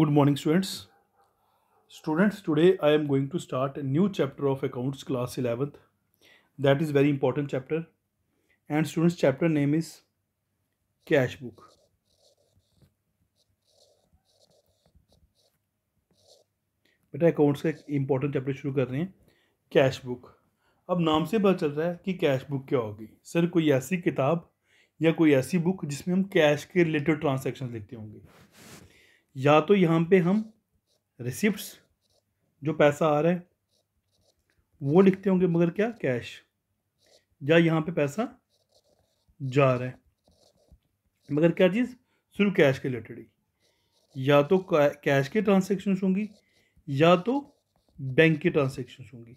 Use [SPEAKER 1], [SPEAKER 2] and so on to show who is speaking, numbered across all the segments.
[SPEAKER 1] good morning students students today I am going to start a new chapter of accounts class eleventh that is very important chapter and students chapter name is cash book बेटा accounts का एक important chapter शुरू कर रहे हैं cash book अब नाम से पता चल रहा है कि कैश बुक क्या होगी सर कोई ऐसी किताब या कोई ऐसी बुक जिसमें हम कैश के रिलेटेड ट्रांजेक्शन लिखते होंगे या तो यहाँ पे हम रिसिप्ट जो पैसा आ रहा है वो लिखते होंगे मगर क्या कैश या यहाँ पे पैसा जा रहा है मगर क्या चीज़ सिर्फ कैश के रिलेटेड ही या तो कैश के ट्रांसेक्शन्स होंगी या तो बैंक की ट्रांसेक्शन्स होंगी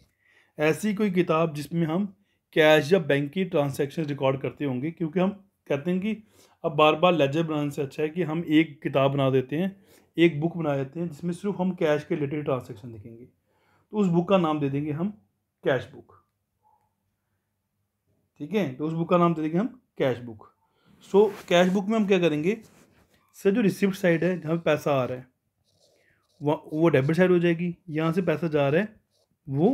[SPEAKER 1] ऐसी कोई किताब जिसमें हम कैश या बैंक की ट्रांसेक्शन रिकॉर्ड करते होंगे क्योंकि हम कहते हैं कि अब बार बार लेजर बनाने से अच्छा है कि हम एक किताब बना देते हैं एक बुक बना देते हैं जिसमें सिर्फ हम कैश के रिलेटेड ट्रांजेक्शन देखेंगे तो उस बुक का नाम दे देंगे हम कैश बुक ठीक है तो उस बुक का नाम दे देंगे हम cash book so cash book में हम क्या करेंगे सर जो रिसिप्ट साइड है जहाँ पैसा आ रहा है वह वो डेबिट साइड हो जाएगी यहाँ से पैसा जा रहा है वो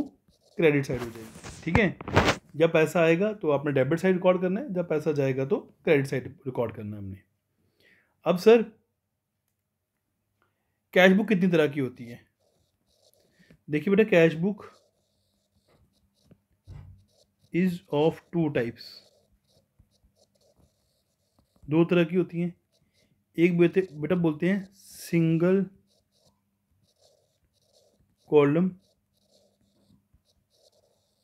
[SPEAKER 1] क्रेडिट साइड हो जाएगी ठीक है जब पैसा आएगा तो आपने डेबिट साइड रिकॉर्ड करना है जब पैसा जाएगा तो क्रेडिट साइड रिकॉर्ड करना है हमने अब सर कैश बुक कितनी तरह की होती है देखिए बेटा cash book is of two types दो तरह की होती हैं एक बेटे बेटा बोलते हैं सिंगल कॉलम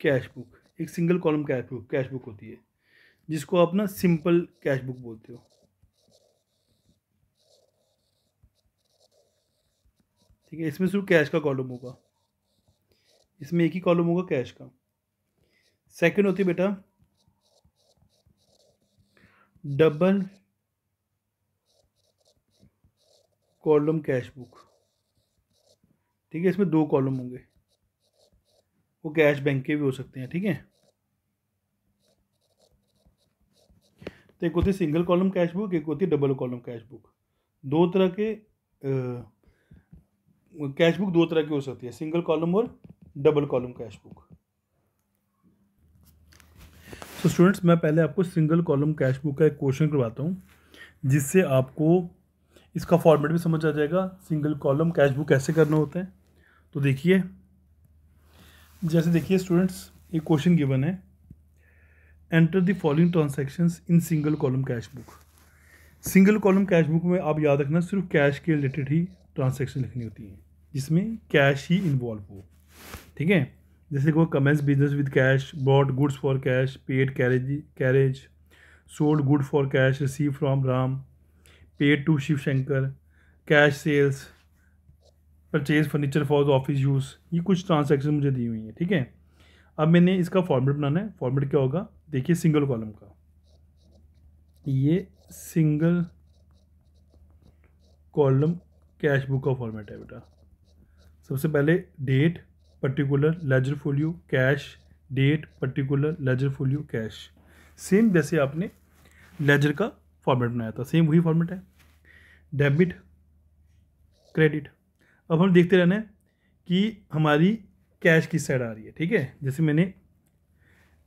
[SPEAKER 1] कैश बुक एक single column cash book cash book होती है जिसको आप ना सिंपल कैश बुक बोलते हो ठीक है इसमें सिर्फ कैश का कॉलम होगा इसमें एक ही कॉलम होगा कैश का सेकंड होती है बेटा डबल कॉलम कैश बुक ठीक है इसमें दो कॉलम होंगे वो कैश बैंक के भी हो सकते हैं ठीक है तो एक होती है सिंगल कॉलम कैश बुक एक होती है डबल कॉलम कैश बुक दो तरह के आ, कैश बुक दो तरह की हो सकती है सिंगल कॉलम और डबल कॉलम कैश बुक तो स्टूडेंट्स मैं पहले आपको सिंगल कॉलम कैश बुक का एक क्वेश्चन करवाता हूँ जिससे आपको इसका फॉर्मेट भी समझ आ जाएगा सिंगल कॉलम कैश बुक कैसे करना होता है तो देखिए जैसे देखिए स्टूडेंट्स एक क्वेश्चन गिवन है enter the following transaction in single column cash book single column cash book में आप याद रखना सिर्फ कैश के रिलेटेड ही ट्रांजेक्शन लिखनी होती हैं जिसमें कैश ही इन्वॉल्व हो ठीक है जैसे commenced business with cash bought goods for cash paid carriage carriage sold good for cash receive from Ram paid to Shiv Shankar cash sales purchase furniture for the office use ये कुछ ट्रांसैक्शन मुझे दी हुई हैं ठीक है अब मैंने इसका फॉर्मेट बनाना है फॉर्मेट क्या होगा देखिए सिंगल कॉलम का ये सिंगल कॉलम कैश बुक का फॉर्मेट है बेटा सबसे पहले date particular ledger folio cash date particular ledger folio cash same जैसे आपने लेजर का फॉर्मेट बनाया था सेम वही फॉर्मेट है डेबिट क्रेडिट अब हम देखते रहना है कि हमारी कैश किस साइड आ रही है ठीक है जैसे मैंने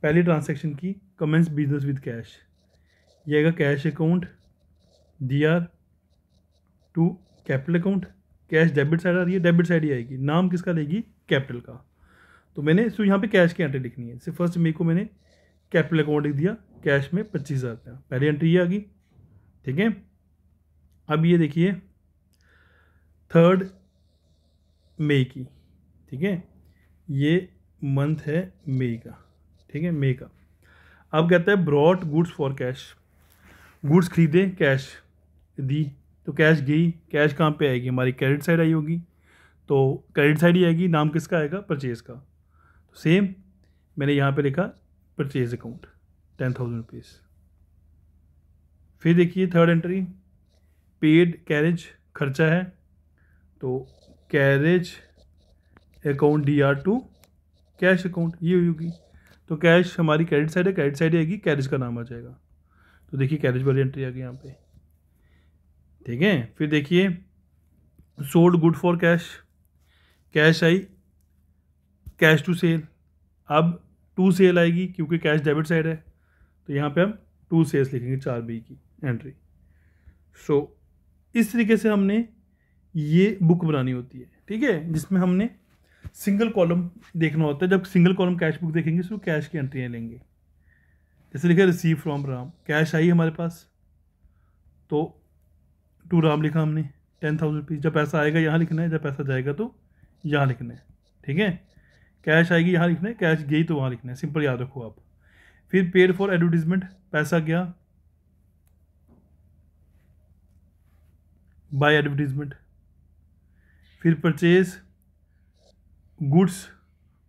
[SPEAKER 1] पहली ट्रांसैक्शन की कमेंस बिजनेस विद कैश ये आएगा cash account D R to capital account cash debit side आ रही है डेबिट साइड ही आएगी नाम किसका लेगी कैपिटल का तो मैंने इसको यहाँ पे कैश की एंट्री लिखनी है सिर्फ फर्स्ट मे को मैंने कैपिटल अकाउंट लिख दिया कैश में पच्चीस हज़ार रुपया पहली एंट्री ये आ गई ठीक है अब ये देखिए थर्ड मई की ठीक है ये मंथ है मई का ठीक है मई का अब कहता है brought goods for cash goods खरीदे कैश दी तो कैश गई कैश कहाँ पे आएगी हमारी क्रेडिट साइड आई होगी तो क्रेडिट साइड ही आएगी नाम किसका आएगा परचेज का तो सेम मैंने यहाँ पे लिखा purchase account ten thousand rupees फिर देखिए थर्ड एंट्री पेड कैरेज खर्चा है तो carriage account D R to cash account ये हुई होगी तो कैश हमारी क्रेडिट साइड है क्रेडिट साइड आएगी कैरेज का नाम आ जाएगा तो देखिए कैरेज वाली एंट्री आ गई यहाँ पे ठीक है फिर देखिए sold good for cash cash आई कैश टू सेल अब टू सेल आएगी क्योंकि कैश डेबिट साइड है तो यहाँ पे हम टू सेल्स लिखेंगे चार बी की एंट्री सो so, इस तरीके से हमने ये बुक बनानी होती है ठीक है जिसमें हमने सिंगल कॉलम देखना होता है जब सिंगल कॉलम कैश बुक देखेंगे तो कैश की एंट्रियाँ लेंगे जैसे लिखा रिसीव फ्रॉम राम कैश आई हमारे पास तो टू राम लिखा हमने टेन थाउजेंड रुपीज़ जब पैसा आएगा यहाँ लिखना है जब पैसा जाएगा तो यहाँ लिखना है ठीक है कैश आएगी यहाँ लिखना है कैश गई तो वहाँ लिखना है सिंपल याद रखो आप फिर पेड फॉर एडवर्टीजमेंट पैसा गया बाय एडवर्टीजमेंट फिर purchase goods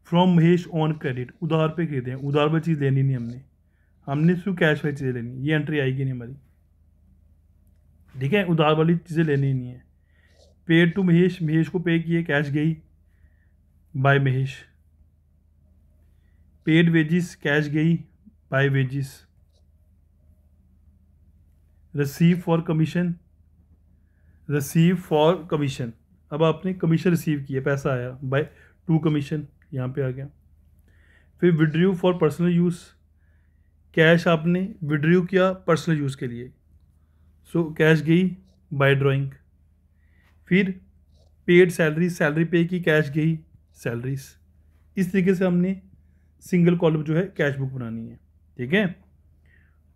[SPEAKER 1] from Mahesh on credit उधार पे खरीदे उधार पर चीज़ लेनी नहीं हमने हमने सिर्फ कैश पर चीज़ें लेनी ये एंट्री आएगी नहीं हमारी ठीक है उधार वाली चीज़ें लेनी ही नहीं है पेड टू महेश महेश को पे किए कैश गई by Mahesh paid wages cash गई by wages receive for commission receive for commission अब आपने कमीशन रिसीव किया पैसा आया बाय टू कमीशन यहाँ पे आ गया फिर withdrew for personal use cash आपने विड्रू किया पर्सनल यूज़ के लिए सो कैश गई बाय ड्राइंग फिर पेड सैलरी सैलरी पे की कैश गई सैलरीज इस तरीके से हमने सिंगल कॉलम जो है कैश बुक बनानी है ठीक है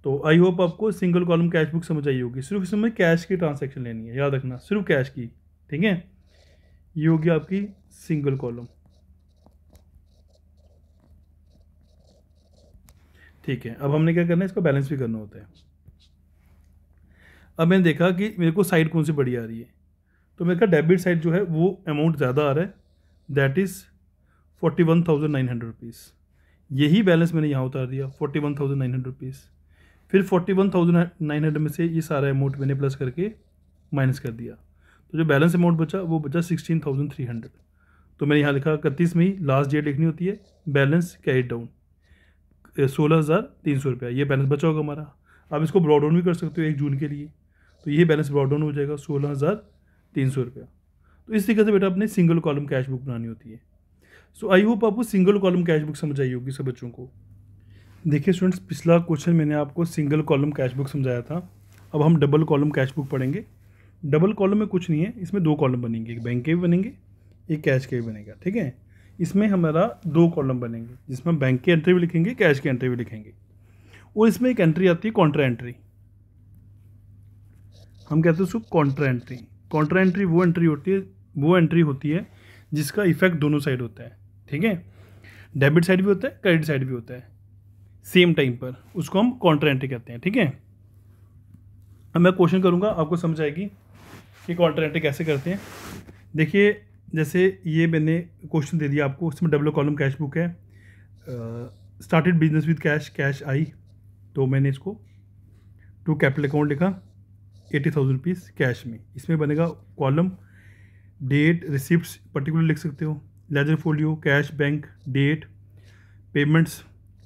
[SPEAKER 1] तो आई होप आपको सिंगल कॉलम कैश बुक समझ आई होगी सिर्फ इसमें कैश की ट्रांजेक्शन लेनी है याद रखना सिर्फ कैश की ठीक है ये होगी आपकी सिंगल कॉलम ठीक है अब हमने क्या करना है इसको बैलेंस भी करना होता है अब मैंने देखा कि मेरे को साइड कौन सी बड़ी आ रही है तो मेरे का डेबिट साइड जो है वो अमाउंट ज़्यादा आ रहा है that is forty one thousand nine hundred rupees यही बैलेंस मैंने यहाँ उतार दिया forty one thousand nine hundred rupees फिर forty one thousand nine hundred में से ये सारा अमाउंट मैंने प्लस करके माइनस कर दिया तो जो बैलेंस अमाउंट बचा वो बचा सिक्सटीन थाउजेंड थ्री हंड्रेड तो मैंने यहाँ लिखा इकतीस मई लास्ट डेट लिखनी होती है बैलेंस कैश डाउन सोलह हज़ार तीन सौ रुपया ये बैलेंस बचा होगा हमारा आप इसको ब्रॉड डाउन भी कर सकते हो एक जून के लिए तो ये बैलेंस डाउन हो जाएगा सोलह हज़ार तीन सौ रुपया तो इस तरीके से बेटा अपने सिंगल कॉलम कैश बुक बनानी होती है सो आई होप आपको सिंगल कॉलम कैश बुक समझ आई होगी सब बच्चों को देखिए स्टूडेंट्स पिछला क्वेश्चन मैंने आपको सिंगल कॉलम कैश बुक समझाया था अब हम डबल कॉलम कैश बुक पढ़ेंगे डबल कॉलम में कुछ नहीं है इसमें दो कॉलम बनेंगे एक बैंक के भी बनेंगे एक कैश के भी बनेगा ठीक है इसमें हमारा दो कॉलम बनेंगे जिसमें बैंक की एंट्री भी लिखेंगे कैश की एंट्री भी लिखेंगे और इसमें एक एंट्री आती है कॉन्ट्रा एंट्री हम कहते हैं उसको कॉन्ट्रा एंट्री कॉन्ट्रा एंट्री वो एंट्री होती है वो एंट्री होती है जिसका इफेक्ट दोनों साइड होता है ठीक है डेबिट साइड भी होता है क्रेडिट साइड भी होता है सेम टाइम पर उसको हम कॉन्ट्रा एंट्री कहते हैं ठीक है अब मैं क्वेश्चन करूँगा आपको समझ आएगी कि कॉन्ट्रा एंट्री कैसे करते हैं देखिए जैसे ये मैंने क्वेश्चन दे दिया आपको उसमें डब्लो कॉलम कैश बुक है started business with cash cash आई तो मैंने इसको टू कैपिटल अकाउंट लिखा एटी थाउजेंड रुपीज़ कैश में इसमें बनेगा कॉलम डेट रिसिप्ट पर्टिकुलर लिख सकते हो ledger folio cash bank date payments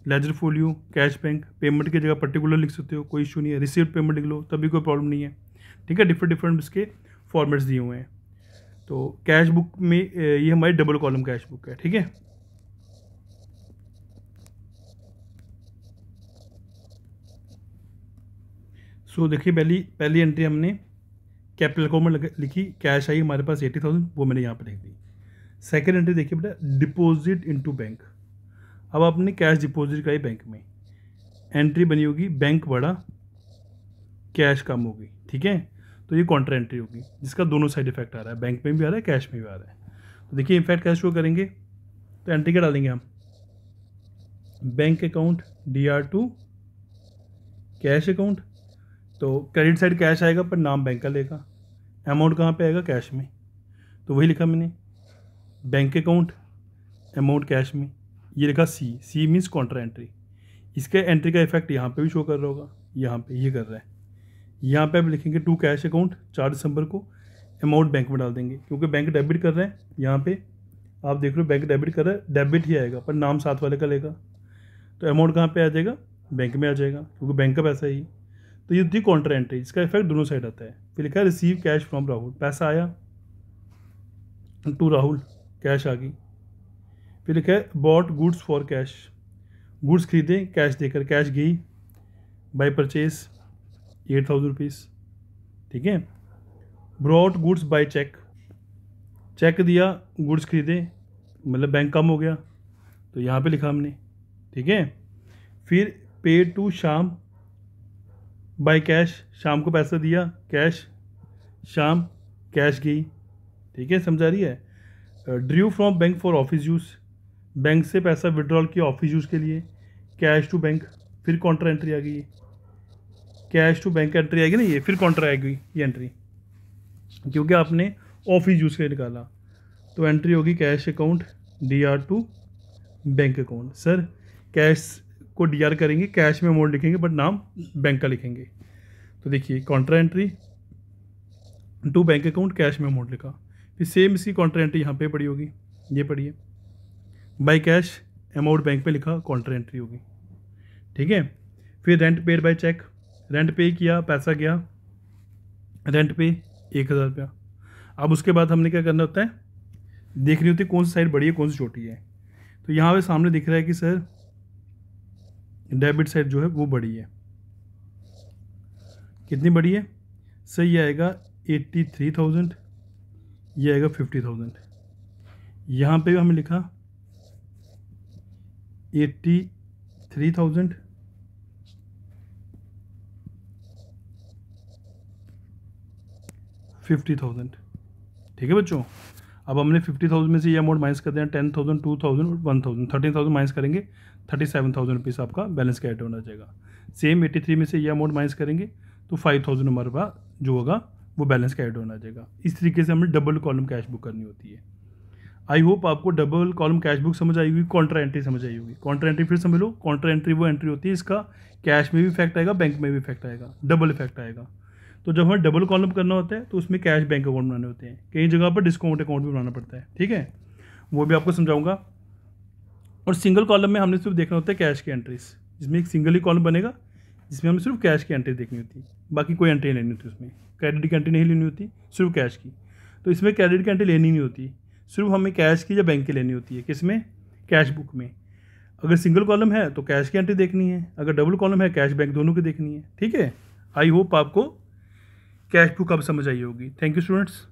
[SPEAKER 1] ledger folio cash bank payment की जगह पर्टिकुलर लिख सकते हो कोई इशू नहीं है रिसिप्ट पेमेंट लिख लो तभी कोई प्रॉब्लम नहीं है ठीक है डिफरेंट डिफरेंट इसके फॉर्मेट्स दिए हुए हैं तो कैश बुक में ये हमारी डबल कॉलम कैश बुक है ठीक है सो देखिए पहली पहली एंट्री हमने कैपिटल अकाउंट में लिखी कैश आई हमारे पास एटी थाउजेंड वो मैंने यहाँ पर लिख दी सेकेंड एंट्री देखिए बेटा डिपॉजिट इनटू बैंक अब आपने कैश डिपॉजिट कराई बैंक में एंट्री बनी होगी बैंक बड़ा कैश कम होगी ठीक है तो ये कॉन्ट्रा एंट्री होगी जिसका दोनों साइड इफेक्ट आ रहा है बैंक में भी आ रहा है कैश में भी आ रहा है तो देखिए इफेक्ट कैश वो करेंगे तो एंट्री क्या डालेंगे हम bank account D R to cash account तो क्रेडिट साइड कैश आएगा पर नाम बैंक का लेगा अमाउंट कहाँ पे आएगा कैश में तो वही लिखा मैंने बैंक अकाउंट अमाउंट कैश में ये लिखा C C means contra entry इसके एंट्री का इफेक्ट यहाँ पे भी शो कर रहा होगा यहाँ पे ये कर रहा है यहाँ पे आप लिखेंगे टू कैश अकाउंट चार दिसंबर को अमाउंट बैंक में डाल देंगे क्योंकि बैंक डेबिट कर रहे हैं यहाँ पे आप देख रहे हो बैंक डेबिट कर रहा है डेबिट ही आएगा पर नाम साथ वाले का लेगा तो अमाउंट कहाँ पर आ जाएगा बैंक में आ जाएगा क्योंकि बैंक का पैसा ही तो ये होती है काउंटर एंट्री इसका इफेक्ट दोनों साइड आता है फिर लिखा रिसीव कैश फ्रॉम राहुल पैसा आया टू राहुल कैश आ गई फिर लिखा है bought goods for cash goods खरीदे कैश देकर कैश गई by purchase eight thousand rupees ठीक है brought goods by cheque cheque दिया गुड्स खरीदे मतलब बैंक कम हो गया तो यहाँ पे लिखा हमने ठीक है फिर पे टू शाम बाय कैश शाम को पैसा दिया कैश शाम कैश गई ठीक है समझा रही है drew from bank for office use bank से पैसा विड्रॉल किया ऑफिस यूज़ के लिए कैश टू बैंक फिर काउंटर एंट्री आ गई कैश टू बैंक एंट्री आएगी ना ये फिर काउंटर आ गई ये एंट्री क्योंकि आपने ऑफिस यूज़ के निकाला तो एंट्री होगी cash account D R to bank account sir cash को डी करेंगे कैश में अमाउंट लिखेंगे बट नाम बैंक का लिखेंगे तो देखिए contra entry to bank account cash में अमाउंट लिखा फिर सेम इसकी कॉन्ट्रा एंट्री यहाँ पे पड़ी होगी ये पड़ी है बाई कैश अमाउंट बैंक पे लिखा कॉन्ट्रा एंट्री होगी ठीक है फिर rent paid by cheque rent pay किया पैसा गया रेंट पे एक हज़ार रुपया अब उसके बाद हमने क्या करना होता है देखनी होती है कौन सी साइड बड़ी है कौन सी छोटी है तो यहाँ पर सामने दिख रहा है कि सर डेबिट साइड जो है वो बड़ी है कितनी बड़ी है सर यह आएगा एट्टी थ्री थाउजेंड ये आएगा फिफ्टी थाउजेंड यहाँ पे हमें लिखा eighty three thousand fifty thousand ठीक है बच्चों अब हमने फिफ्टी थाउजेंड में से ये अमाउंट माइनस कर दिया टेन थाउजेंड टू थाउजेंड और one thousand thirteen thousand minus करेंगे थर्टी सेवन थाउजेंड रुपीज़ आपका बैलेंस का एड होना जाएगा सेम एट्टी थ्री में से ये अमाउंट माइनस करेंगे तो फाइव थाउजेंड हमारे पास जो होगा वो बैलेंस का एड होना जाएगा इस तरीके से हमें डबल कॉलम कैश बुक करनी होती है आई होप आपको डबल कॉलम कैश बुक समझ आई होगी कॉन्ट्रा एंट्री समझ आई होगी कॉन्ट्रा एंट्री फिर समझ लो कॉन्ट्रा एंट्री वो एंट्री होती है इसका कैश में भी इफेक्ट आएगा बैंक में भी इफेक्ट आएगा डबल इफेक्ट आएगा तो जब हमें डबल कॉलम करना होता है तो उसमें कैश बैंक अकाउंट बनाने होते हैं कई जगह पर डिस्काउंट अकाउंट भी बनाना पड़ता है ठीक है वो भी आपको समझाऊंगा और सिंगल कॉलम में हमने सिर्फ देखना होता है कैश की एंट्रीज जिसमें एक सिंगल ही कॉलम बनेगा जिसमें हमें सिर्फ कैश की एंट्री देखनी होती है बाकी कोई एंट्री लेनी होती उसमें क्रेडिट की एंट्री नहीं लेनी होती सिर्फ कैश की तो इसमें क्रेडिट की एंट्री लेनी नहीं होती सिर्फ हमें कैश की या बैंक की लेनी होती है किसमें कैश बुक में अगर सिंगल कॉलम है तो कैश की एंट्री देखनी है अगर डबल कॉलम है कैश बैंक दोनों की देखनी है ठीक है आई होप आपको कैश बुक आप समझ आई होगी थैंक यू स्टूडेंट्स